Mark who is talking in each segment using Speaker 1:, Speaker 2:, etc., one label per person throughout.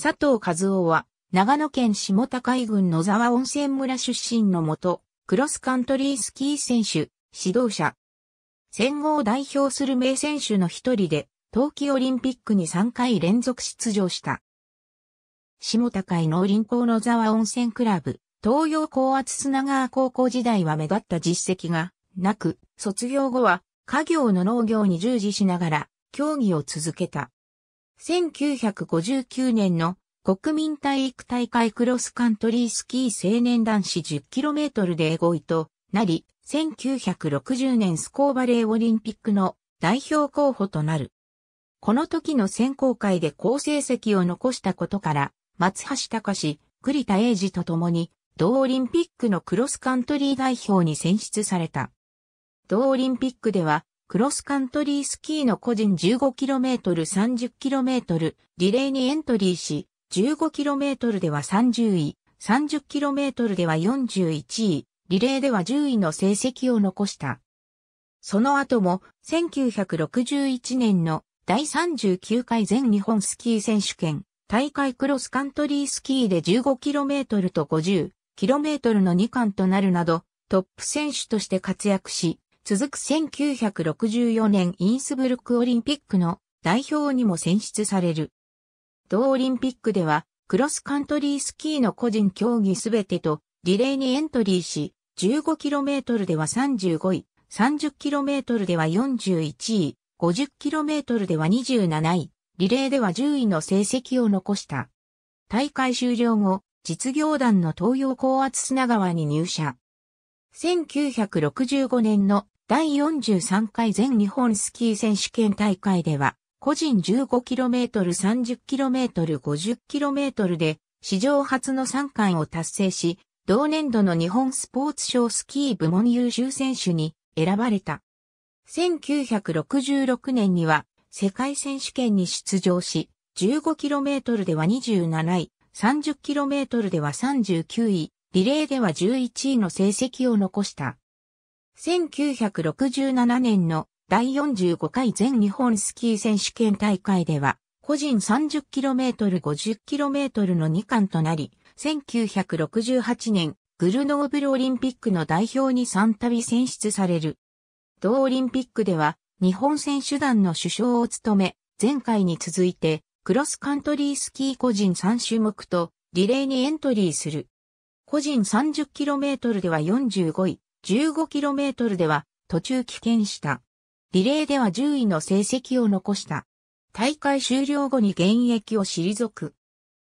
Speaker 1: 佐藤和夫は、長野県下高井郡野沢温泉村出身のもと、クロスカントリースキー選手、指導者。戦後を代表する名選手の一人で、冬季オリンピックに3回連続出場した。下高井農林校野沢温泉クラブ、東洋高圧砂川高校時代は目立った実績がなく、卒業後は家業の農業に従事しながら競技を続けた。1959年の国民体育大会クロスカントリースキー青年男子 10km で5位となり、1960年スコーバレーオリンピックの代表候補となる。この時の選考会で好成績を残したことから、松橋隆、栗田英二と共に、同オリンピックのクロスカントリー代表に選出された。同オリンピックでは、クロスカントリースキーの個人 15km、30km リレーにエントリーし、15km では30位、30km では41位、リレーでは10位の成績を残した。その後も1961年の第39回全日本スキー選手権大会クロスカントリースキーで 15km と 50km の2冠となるなどトップ選手として活躍し、続く1964年インスブルクオリンピックの代表にも選出される。同オリンピックでは、クロスカントリースキーの個人競技すべてとリレーにエントリーし、15km では35位、30km では41位、50km では27位、リレーでは10位の成績を残した。大会終了後、実業団の東洋高圧砂川に入社。1965年の第43回全日本スキー選手権大会では、個人 15km、30km、50km で、史上初の3冠を達成し、同年度の日本スポーツ賞スキー部門優秀選手に選ばれた。1966年には世界選手権に出場し、15km では27位、30km では39位、リレーでは11位の成績を残した。1967年の第45回全日本スキー選手権大会では、個人 30km、50km の2冠となり、1968年、グルノーブルオリンピックの代表に3度選出される。同オリンピックでは、日本選手団の首相を務め、前回に続いて、クロスカントリースキー個人3種目と、リレーにエントリーする。個人 30km では45位、15km では途中棄権した。リレーでは10位の成績を残した。大会終了後に現役を退く。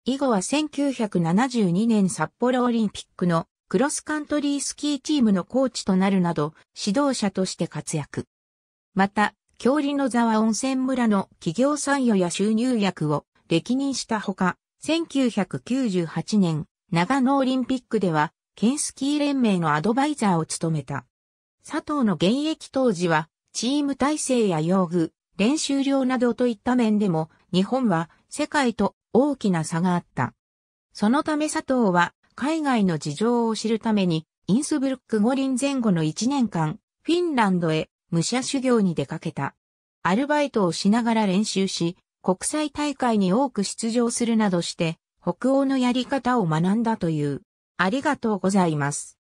Speaker 1: 以後は1972年札幌オリンピックのクロスカントリースキーチームのコーチとなるなど指導者として活躍。また、京里の沢温泉村の企業参与や収入役を歴任したほか、1998年長野オリンピックでは県スキー連盟のアドバイザーを務めた。佐藤の現役当時は、チーム体制や用具、練習量などといった面でも、日本は世界と大きな差があった。そのため佐藤は、海外の事情を知るために、インスブルック五輪前後の1年間、フィンランドへ武者修行に出かけた。アルバイトをしながら練習し、国際大会に多く出場するなどして、北欧のやり方を学んだという。ありがとうございます。